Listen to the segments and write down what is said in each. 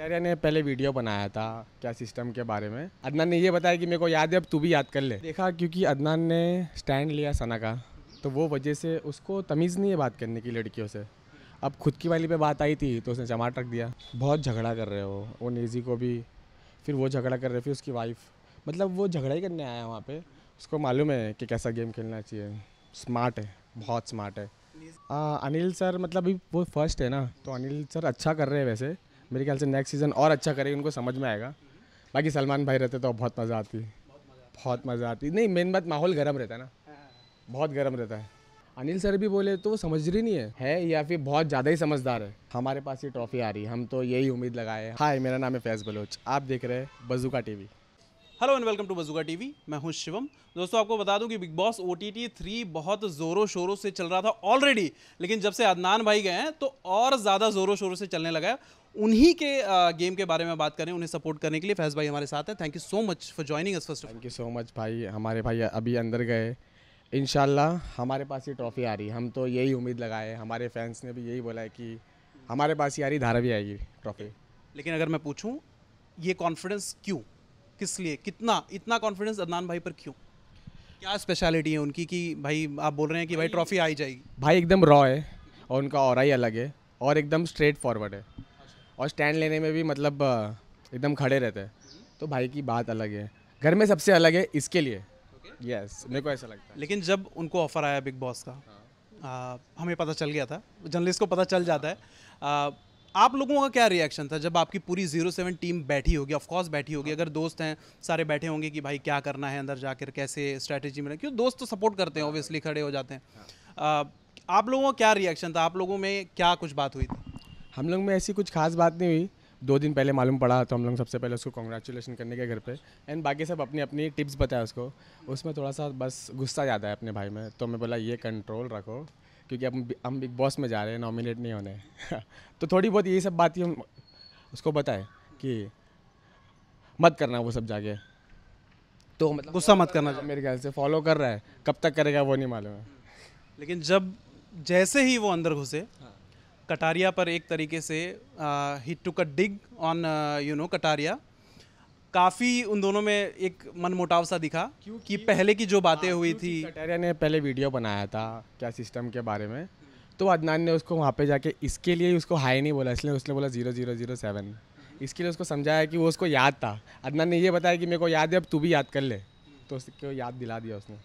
टैरिया ने पहले वीडियो बनाया था क्या सिस्टम के बारे में अदनान ने ये बताया कि मेरे को याद है अब तू भी याद कर ले देखा क्योंकि अदनान ने स्टैंड लिया सना का तो वो वजह से उसको तमीज़ नहीं है बात करने की लड़कियों से अब खुद की वाली पे बात आई थी तो उसने जमाट रख दिया बहुत झगड़ा कर रहे हो वो नेजी को भी फिर वो झगड़ा कर रहे फिर उसकी वाइफ मतलब वो झगड़ा ही करने आया वहाँ पर उसको मालूम है कि कैसा गेम खेलना चाहिए स्मार्ट है बहुत स्मार्ट है अनिल सर मतलब अभी वो फर्स्ट है ना तो अनिल सर अच्छा कर रहे हैं वैसे मेरे ख्याल से नेक्स्ट सीज़न और अच्छा करेगी उनको समझ में आएगा बाकी सलमान भाई रहते तो बहुत मज़ा आती बहुत मज़ा आती नहीं मेन बात माहौल गर्म रहता है ना बहुत गर्म रहता है अनिल सर भी बोले तो वो समझ रही नहीं है है या फिर बहुत ज़्यादा ही समझदार है हमारे पास ये ट्रॉफी आ रही है हम तो यही उम्मीद लगाए हाय मेरा नाम है फैज़ बलोच आप देख रहे हैं Bazooka TV hello and welcome to Bazooka TV मैं हूं शिवम दोस्तों आपको बता दूं कि Bigg Boss O T T three बहुत ज़ोरों शोरों से चल रहा था ऑलरेडी लेकिन जब से अदनान भाई गए हैं तो और ज़्यादा ज़ोरों शोरों से चलने लगा है उन्हीं के गेम के बारे में बात करें उन्हें सपोर्ट करने के लिए फैज भाई हमारे साथ हैं thank you so much for joining us first thank you so much भाई हमारे भाई अभी अंदर गए इन हमारे पास ये ट्रॉफी आ रही हम तो यही उम्मीद लगाए हमारे फैंस ने भी यही बोला है कि हमारे पास ही आ रही धारा भी आएगी ट्रॉफी लेकिन अगर मैं पूछूँ ये कॉन्फिडेंस क्यों किस लिए कितना इतना कॉन्फिडेंस अदनान भाई पर क्यों क्या स्पेशलिटी है उनकी कि भाई आप बोल रहे हैं कि भाई ट्रॉफी आई जाएगी भाई एकदम रॉ है और उनका और ही अलग है और एकदम स्ट्रेट फॉरवर्ड है अच्छा। और स्टैंड लेने में भी मतलब एकदम खड़े रहते हैं तो भाई की बात अलग है घर में सबसे अलग है इसके लिए यस मेरे को ऐसा लगता है लेकिन जब उनको ऑफर आया बिग बॉस का हाँ। आ, हमें पता चल गया था जर्नलिस्ट को पता चल जाता है आ, आप लोगों का क्या रिएक्शन था जब आपकी पूरी जीरो सेवन टीम बैठी होगी ऑफकोर्स बैठी होगी अगर दोस्त हैं सारे बैठे होंगे कि भाई क्या करना है अंदर जाकर कैसे स्ट्रैटेजी में क्यों दोस्त तो सपोर्ट करते हैं ऑब्वियसली हाँ, हाँ। खड़े हो जाते हैं हाँ। आप लोगों का क्या रिएक्शन था आप लोगों में क्या कुछ बात हुई थी हम लोग में ऐसी कुछ खास बात नहीं हुई दो दिन पहले मालूम पड़ा तो हम लोग सबसे पहले उसको कॉन्ग्रेचुलेसन करने के घर पे एंड बाकी सब अपनी अपनी टिप्स बताया उसको उसमें थोड़ा सा बस गुस्सा ज़्यादा है अपने भाई में तो मैं बोला ये कंट्रोल रखो क्योंकि हम हम बिग बॉस में जा रहे हैं नॉमिनेट नहीं होने तो थोड़ी बहुत यही सब बात ही हम उसको बताए कि मत करना वो सब जाके तो मतलब गुस्सा मत करना मेरे ख्याल से फॉलो कर रहा है कब तक करेगा वो नहीं मालूम है लेकिन जब जैसे ही वो अंदर घुसे कटारिया पर एक तरीके से हिट टू कट डिग ऑन यू नो कटारिया काफ़ी उन दोनों में एक मनमुटाव सा दिखा क्योंकि पहले की जो हाँ, बातें हुई थी कटारिया ने पहले वीडियो बनाया था क्या सिस्टम के बारे में तो अदनान ने उसको वहाँ पे जाके इसके लिए उसको हाई नहीं बोला इसलिए उसने बोला ज़ीरो ज़ीरो ज़ीरो सेवन इसके लिए उसको समझाया कि वो उसको याद था अदनान ने ये बताया कि मेरे को याद है अब तू भी याद कर ले तो उसको याद दिला दिया उसने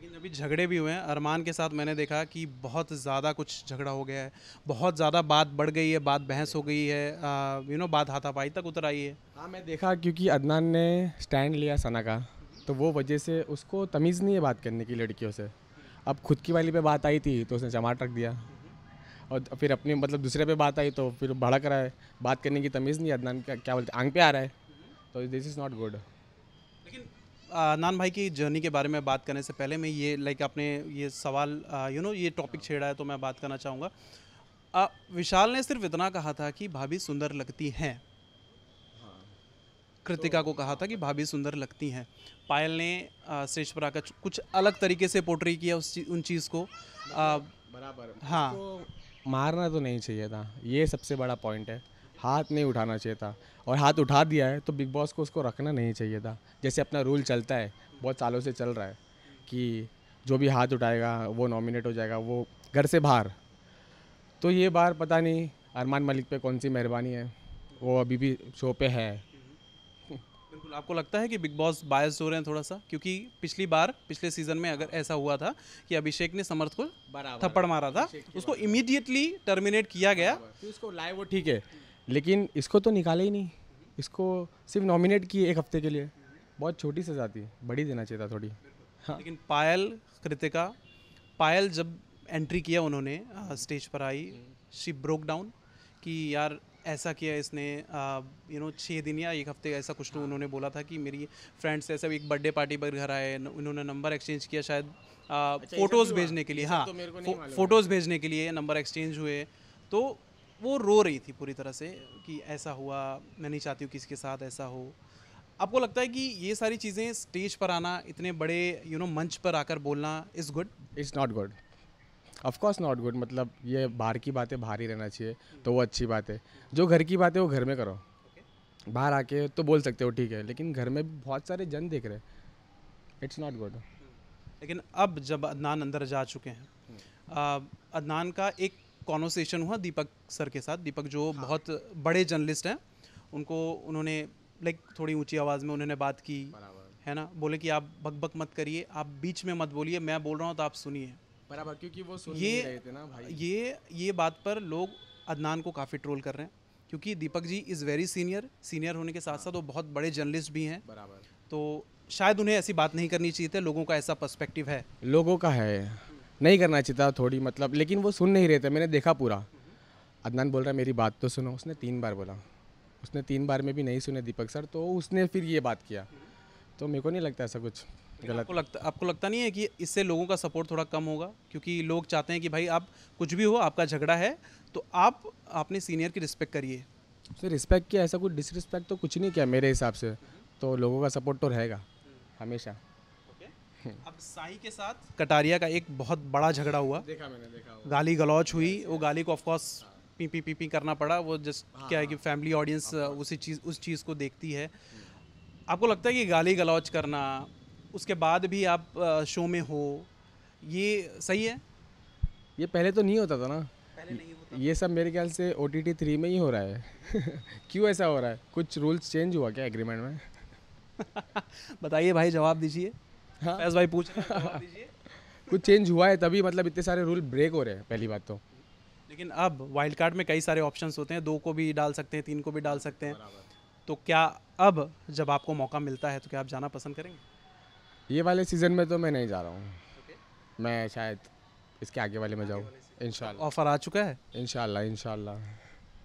लेकिन अभी झगड़े भी हुए हैं अरमान के साथ मैंने देखा कि बहुत ज़्यादा कुछ झगड़ा हो गया है बहुत ज़्यादा बात बढ़ गई है बात बहस हो गई है यू नो बात हाथापाई तक उतर आई है हाँ मैं देखा क्योंकि अदनान ने स्टैंड लिया सना का तो वो वजह से उसको तमीज़ नहीं है बात करने की लड़कियों से अब खुद की वाली पे बात आई थी तो उसने चमाट रख दिया और फिर अपनी मतलब दूसरे पे बात आई तो फिर भड़क रहा है बात करने की तमीज़ नहीं अदनान का क्या बोलते आंग पे आ रहा है तो दिस इज़ नॉट गुड लेकिन नान भाई की जर्नी के बारे में बात करने से पहले मैं ये लाइक आपने ये सवाल यू नो ये टॉपिक छेड़ा है तो मैं बात करना चाहूँगा विशाल ने सिर्फ इतना कहा था कि भाभी सुंदर लगती हैं हाँ। कृतिका को तो कहा था कि हाँ। भाभी सुंदर लगती हैं पायल ने स्टेज पर आकर कुछ अलग तरीके से पोट्री किया उस चीज, उन चीज़ को बराबर हाँ मारना तो नहीं चाहिए था ये सबसे बड़ा पॉइंट है हाथ नहीं उठाना चाहिए था और हाथ उठा दिया है तो बिग बॉस को उसको रखना नहीं चाहिए था जैसे अपना रूल चलता है बहुत सालों से चल रहा है कि जो भी हाथ उठाएगा वो नॉमिनेट हो जाएगा वो घर से बाहर तो ये बार पता नहीं अरमान मलिक पे कौन सी मेहरबानी है वो अभी भी शो पे है बिल्कुल आपको लगता है कि बिग बॉस बायस हो रहे हैं थोड़ा सा क्योंकि पिछली बार पिछले सीजन में अगर ऐसा हुआ था कि अभिषेक ने समर्थ को थप्पड़ मारा था उसको इमीडिएटली टर्मिनेट किया गया उसको लाए वो ठीक है लेकिन इसको तो निकाले ही नहीं इसको सिर्फ नॉमिनेट किए एक हफ्ते के लिए बहुत छोटी सजा थी बड़ी देना चाहिए था थोड़ी हाँ लेकिन पायल कृतिका पायल जब एंट्री किया उन्होंने स्टेज पर आई शी ब्रोक डाउन कि यार ऐसा किया इसने यू नो छः दिन या एक हफ्ते ऐसा कुछ तो उन्होंने बोला था कि मेरी फ्रेंड्स ऐसे एक बर्थडे पार्टी पर घर आए उन्होंने नंबर एक्सचेंज किया शायद फ़ोटोज़ अच्छा, भेजने के लिए हाँ तो फोटोज़ भेजने के लिए नंबर एक्सचेंज हुए तो वो रो रही थी पूरी तरह से कि ऐसा हुआ मैं नहीं चाहती हूँ किसी के साथ ऐसा हो आपको लगता है कि ये सारी चीज़ें स्टेज पर आना इतने बड़े यू you नो know, मंच पर आकर बोलना is good is not good of course not good मतलब ये बाहर की बातें बाहर ही रहना चाहिए तो वो अच्छी बात है जो घर की बात है वो घर में करो बाहर आके तो बोल सकते हो ठीक है लेकिन घर में बहुत सारे जन देख रहे हैं इट्स नॉट गुड लेकिन अब जब अदनान अंदर जा चुके हैं हम्म। अदनान का एक कॉन्वर्सेशन हुआ दीपक सर के साथ दीपक जो हाँ। बहुत बड़े जर्नलिस्ट हैं उनको उन्होंने लाइक थोड़ी ऊंची आवाज़ में उन्होंने बात की है ना बोले कि आप बक बक मत करिए आप बीच में मत बोलिए मैं बोल रहा हूँ तो आप सुनिए बराबर क्योंकि वो सुन ये रहे थे ना भाई ये ये बात पर लोग अदनान को काफ़ी ट्रोल कर रहे हैं क्योंकि Deepak ji is very senior senior होने के साथ साथ हाँ। वो बहुत बड़े जर्नलिस्ट भी हैं बराबर तो शायद उन्हें ऐसी बात नहीं करनी चाहिए थे लोगों का ऐसा पर्सपेक्टिव है लोगों का है नहीं करना चाहिए था थोड़ी मतलब लेकिन वो सुन नहीं रहे थे मैंने देखा पूरा अदनान बोल रहा है मेरी बात तो सुनो उसने तीन बार बोला उसने तीन बार में भी नहीं सुने दीपक सर तो उसने फिर ये बात किया तो मेरे को नहीं लगता ऐसा कुछ गलत आपको लगता आपको लगता नहीं है कि इससे लोगों का सपोर्ट थोड़ा कम होगा क्योंकि लोग चाहते हैं कि भाई आप कुछ भी हो आपका झगड़ा है तो आप अपने सीनियर की रिस्पेक्ट करिए उसने तो रिस्पेक्ट किया ऐसा कुछ डिसरिस्पेक्ट तो कुछ नहीं किया मेरे हिसाब से तो लोगों का सपोर्ट तो रहेगा हमेशा हम्म। अब साई के साथ कटारिया का एक बहुत बड़ा झगड़ा हुआ देखा मैंने देखा गाली गलौच हुई वो गाली को ऑफकोर्स हाँ। पी पी पी पी करना पड़ा वो जस्ट हाँ, क्या है कि फैमिली हाँ। ऑडियंस उसी चीज़ उस चीज़ को देखती है हम्म। आपको लगता है कि गाली गलौच करना उसके बाद भी आप शो में हो ये सही है ये पहले तो नहीं होता था ना पहले नहीं होता ये सब मेरे ख्याल से ओ टी टी थ्री में ही हो रहा है क्यों ऐसा हो रहा है कुछ रूल्स चेंज हुआ क्या एग्रीमेंट में बताइए भाई जवाब दीजिए हाँ? फैज भाई पूछ कुछ चेंज हुआ है तभी मतलब इतने सारे रूल ब्रेक हो रहे हैं पहली बात तो लेकिन अब वाइल्ड कार्ड में कई सारे ऑप्शंस होते हैं दो को भी डाल सकते हैं तीन को भी डाल सकते हैं तो क्या अब जब आपको मौका मिलता है तो क्या आप जाना पसंद करेंगे ये वाले सीज़न में तो मैं नहीं जा रहा हूँ मैं शायद इसके आगे वाले में जाऊँ इन ऑफर आ चुका है इनशाला इनशाला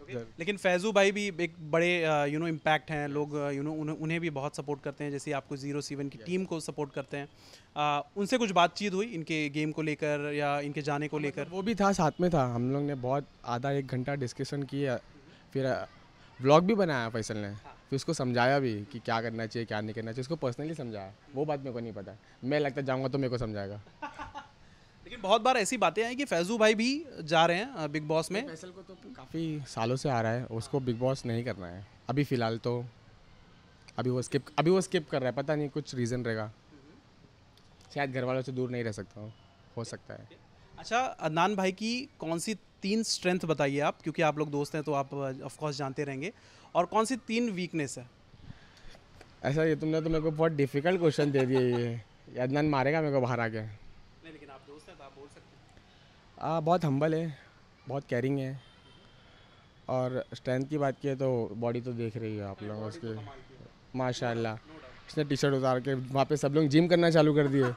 लेकिन फैज़ू भाई भी एक बड़े यू नो इम्पैक्ट हैं लोग यू नो उन्हें भी बहुत सपोर्ट करते हैं जैसे आपको ज़ीरो सेवन की टीम को सपोर्ट करते हैं उनसे कुछ बातचीत हुई इनके गेम को लेकर या इनके जाने को लेकर वो भी था साथ में था हम लोग ने बहुत आधा एक घंटा डिस्कशन किया फिर ब्लॉग भी बनाया फैसल ने हाँ। फिर उसको समझाया भी कि क्या करना चाहिए क्या नहीं करना चाहिए उसको पर्सनली समझाया वो बात मेरे को नहीं पता मैं लगता जाऊँगा तो मेरे को समझाएगा लेकिन बहुत बार ऐसी बातें हैं कि फैजू भाई भी जा रहे हैं बिग बॉस में फैसल को तो काफ़ी सालों से आ रहा है उसको बिग बॉस नहीं करना है अभी फ़िलहाल तो अभी वो स्किप अभी वो स्किप कर रहा है पता नहीं कुछ रीज़न रहेगा शायद घर वालों से दूर नहीं रह सकता हो सकता है अच्छा अदनान भाई की कौन सी तीन स्ट्रेंथ बताइए आप क्योंकि आप लोग दोस्त हैं तो आप ऑफ कोर्स जानते रहेंगे और कौन सी तीन वीकनेस है ऐसा ये तुमने तो मेरे को बहुत डिफिकल्ट क्वेश्चन दे दिया ये अदनान मारेगा मेरे को बाहर आके आ, बहुत हम्बल है बहुत कैरिंग है और स्ट्रेंथ की बात की है तो बॉडी तो देख रही है आप लोग उसके माशाल्लाह इसने टी शर्ट उतार के वहाँ पे सब लोग जिम करना चालू कर दिए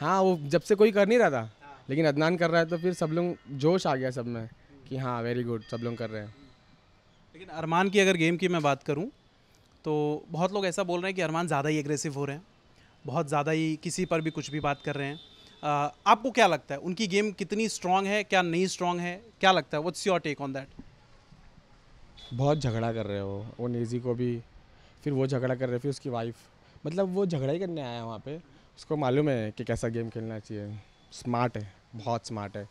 हाँ वो जब से कोई कर नहीं रहा था लेकिन अदनान कर रहा है तो फिर सब लोग जोश आ गया सब में कि हाँ वेरी गुड सब लोग कर रहे हैं लेकिन अरमान की अगर गेम की मैं बात करूँ तो बहुत लोग ऐसा बोल रहे हैं कि अरमान ज़्यादा ही एग्रेसिव हो रहे हैं बहुत ज़्यादा ही किसी पर भी कुछ भी बात कर रहे हैं आपको क्या लगता है उनकी गेम कितनी स्ट्रांग है क्या नहीं स्ट्रांग है क्या लगता है what's your take on that बहुत झगड़ा कर रहे हो वो नेजी को भी फिर वो झगड़ा कर रहे फिर उसकी वाइफ मतलब वो झगड़ा ही करने आया वहाँ पे उसको मालूम है कि कैसा गेम खेलना चाहिए स्मार्ट है बहुत स्मार्ट है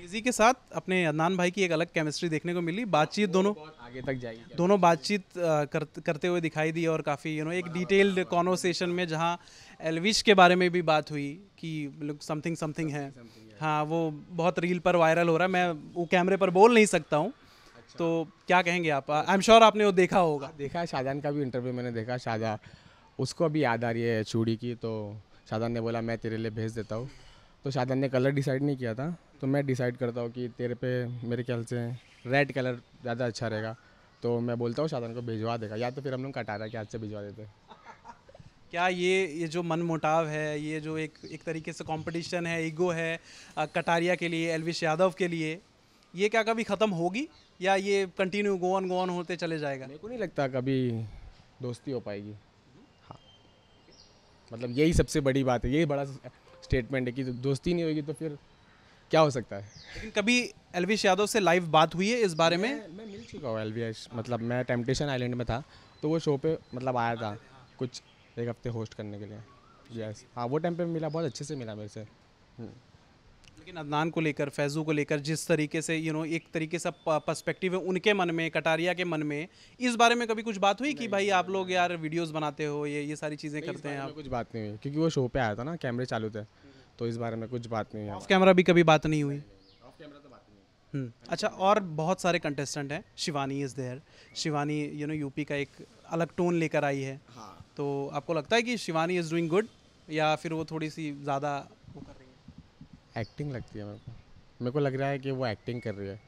तेजी के साथ अपने अदनान भाई की एक अलग केमिस्ट्री देखने को मिली बातचीत दोनों आगे तक जाएगी दोनों बातचीत कर, करते हुए दिखाई दी और काफ़ी यू नो एक डिटेल्ड कॉन्वर्सेशन में जहाँ एलविश के बारे में भी बात हुई कि समथिंग समथिंग है हाँ वो बहुत रील पर वायरल हो रहा है मैं वो कैमरे पर बोल नहीं सकता हूँ अच्छा। तो क्या कहेंगे आप आई एम श्योर आपने वो देखा होगा हाँ, देखा है शाहजहान का भी इंटरव्यू मैंने देखा शाहजहा उसको अभी याद आ रही है चूड़ी की तो शाहजहान ने बोला मैं तेरे लिए भेज देता हूँ तो शाहजहान ने कलर डिसाइड नहीं किया था तो मैं डिसाइड करता हूँ कि तेरे पे मेरे ख्याल से रेड कलर ज़्यादा अच्छा रहेगा तो मैं बोलता हूँ शादन को भिजवा देगा या तो फिर हम लोग कटारा के हाथ से भिजवा देते क्या ये ये जो मन मोटाव है ये जो एक एक तरीके से कंपटीशन है ईगो है कटारिया के लिए एलविश यादव के लिए ये क्या कभी ख़त्म होगी या ये continue go on go on होते चले जाएगा मेरे को नहीं लगता कभी दोस्ती हो पाएगी हाँ मतलब यही सबसे बड़ी बात है यही बड़ा स्टेटमेंट है कि दोस्ती नहीं होगी तो फिर क्या हो सकता है लेकिन कभी एलविश यादव से लाइव बात हुई है इस बारे में मैं, मिल चुका हूँ एलविश मतलब मैं टेम्पटेशन आइलैंड में था तो वो शो पे मतलब आया था कुछ एक हफ्ते होस्ट करने के लिए यस हाँ वो टाइम पे मिला बहुत अच्छे से मिला मेरे से हम्म। लेकिन अदनान को लेकर फैज़ू को लेकर जिस तरीके से यू नो एक तरीके से पर्सपेक्टिव है उनके मन में कटारिया के मन में इस बारे में कभी कुछ बात हुई कि भाई आप लोग यार वीडियोस बनाते हो ये ये सारी चीज़ें करते हैं आप कुछ बात नहीं हुई क्योंकि वो शो पे आया था ना कैमरे चालू थे तो इस बारे में कुछ बात नहीं है ऑफ कैमरा भी कभी बात नहीं हुई ऑफ कैमरा तो बात नहीं हुई हम्म, अच्छा और बहुत सारे कंटेस्टेंट हैं Shivani is there Shivani you know UP का एक अलग टोन लेकर आई है हाँ तो आपको लगता है कि शिवानी इज़ डूइंग गुड या फिर वो थोड़ी सी ज़्यादा वो कर रही है एक्टिंग लगती है मेरे को मेरे को लग रहा है कि वो एक्टिंग कर रही है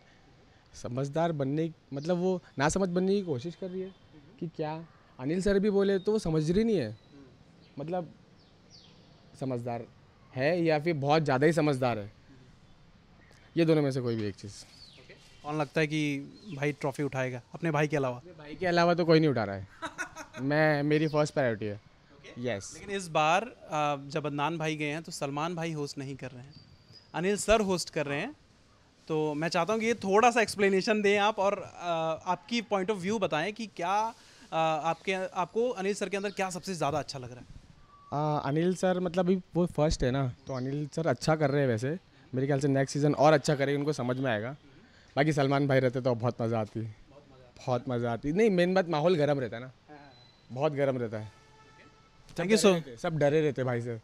समझदार बनने मतलब वो ना समझ बनने की कोशिश कर रही है कि क्या अनिल सर भी बोले तो वो समझ रही नहीं है मतलब समझदार है या फिर बहुत ज़्यादा ही समझदार है ये दोनों में से कोई भी एक चीज़ कौन लगता है कि भाई ट्रॉफी उठाएगा अपने भाई के अलावा भाई के अलावा तो कोई नहीं उठा रहा है मैं मेरी फर्स्ट प्रायोरिटी है यस okay. yes. लेकिन इस बार जब अदनान भाई गए हैं तो सलमान भाई होस्ट नहीं कर रहे हैं अनिल सर होस्ट कर रहे हैं तो मैं चाहता हूँ कि ये थोड़ा सा एक्सप्लेनेशन दें आप और आपकी पॉइंट ऑफ व्यू बताएं कि क्या आपके आपको अनिल सर के अंदर क्या सबसे ज़्यादा अच्छा लग रहा है आ, अनिल सर मतलब अभी वो फर्स्ट है ना तो अनिल सर अच्छा कर रहे हैं वैसे मेरे ख्याल से नेक्स्ट सीज़न और अच्छा करेगी उनको समझ में आएगा बाकी सलमान भाई रहते तो बहुत मज़ा आती बहुत मज़ा आती नहीं मेन बात माहौल गर्म रहता है ना बहुत गर्म रहता है थैंक यू सो सब डरे रहते भाई sir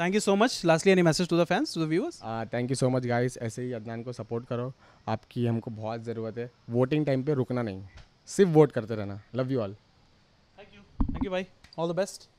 thank you so much lastly any message to the fans to the viewers thank you so much guys ऐसे ही अदनान को सपोर्ट करो आपकी हमको बहुत ज़रूरत है वोटिंग टाइम पे रुकना नहीं सिर्फ वोट करते रहना love you all thank you thank you भाई ऑल द बेस्ट